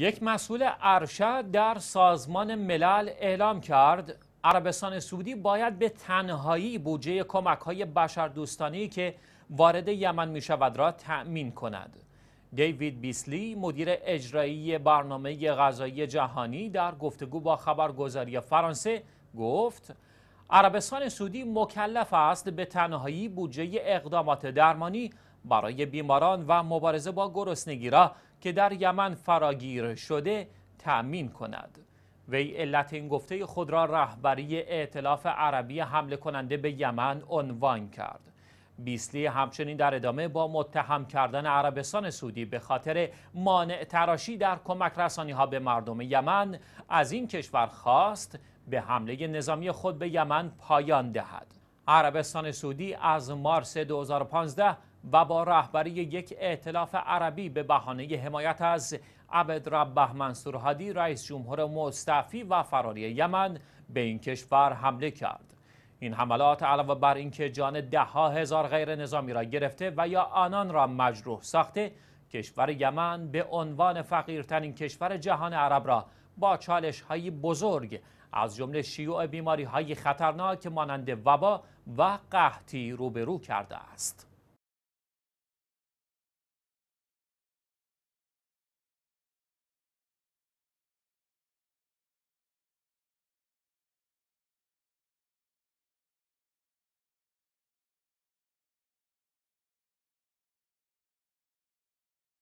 یک مسئول ارشد در سازمان ملل اعلام کرد عربستان سعودی باید به تنهایی بودجه کمک های بشردوستانی که وارد یمن می شود را تأمین کند. دیوید بیسلی مدیر اجرایی برنامه غذایی جهانی در گفتگو با خبرگزاری فرانسه گفت عربستان سعودی مکلف است به تنهایی بودجه اقدامات درمانی برای بیماران و مبارزه با گرسنگی را که در یمن فراگیر شده تأمین کند وی علت این گفته خود را رهبری ائتلاف عربی حمله کننده به یمن عنوان کرد بیسلی همچنین در ادامه با متهم کردن عربستان سعودی به خاطر مانع تراشی در کمک رسانی ها به مردم یمن از این کشور خواست به حمله نظامی خود به یمن پایان دهد عربستان سعودی از مارس 2015 و با رهبری یک ائتلاف عربی به بهانه حمایت از عبدربه منصور هادی رئیس جمهور مستعفی و فراری یمن به این کشور حمله کرد این حملات علاوه بر اینکه جان دهها هزار غیر نظامی را گرفته و یا آنان را مجروح ساخته کشور یمن به عنوان فقیرترین کشور جهان عرب را با چالش های بزرگ از جمله شیوع بیماری های خطرناک مانند وبا و قحطی روبرو کرده است.